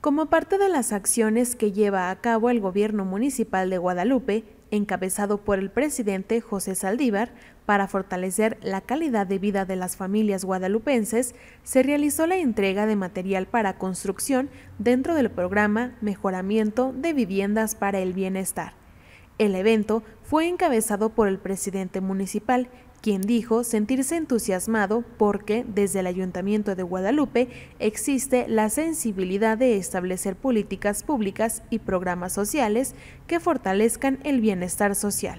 Como parte de las acciones que lleva a cabo el gobierno municipal de Guadalupe, encabezado por el presidente José Saldívar, para fortalecer la calidad de vida de las familias guadalupenses, se realizó la entrega de material para construcción dentro del programa Mejoramiento de Viviendas para el Bienestar el evento fue encabezado por el presidente municipal, quien dijo sentirse entusiasmado porque desde el Ayuntamiento de Guadalupe existe la sensibilidad de establecer políticas públicas y programas sociales que fortalezcan el bienestar social.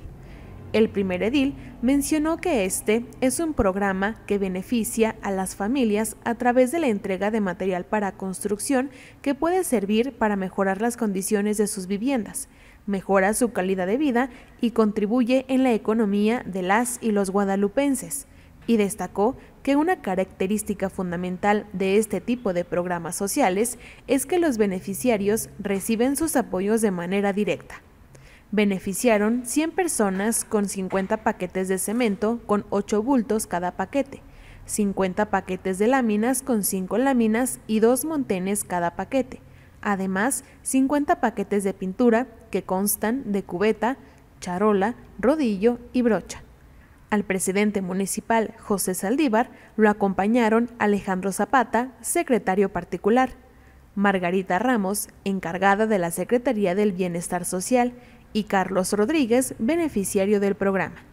El primer edil mencionó que este es un programa que beneficia a las familias a través de la entrega de material para construcción que puede servir para mejorar las condiciones de sus viviendas mejora su calidad de vida y contribuye en la economía de las y los guadalupenses, y destacó que una característica fundamental de este tipo de programas sociales es que los beneficiarios reciben sus apoyos de manera directa. Beneficiaron 100 personas con 50 paquetes de cemento con 8 bultos cada paquete, 50 paquetes de láminas con 5 láminas y 2 montenes cada paquete, Además, 50 paquetes de pintura que constan de cubeta, charola, rodillo y brocha. Al presidente municipal José Saldívar lo acompañaron Alejandro Zapata, secretario particular, Margarita Ramos, encargada de la Secretaría del Bienestar Social, y Carlos Rodríguez, beneficiario del programa.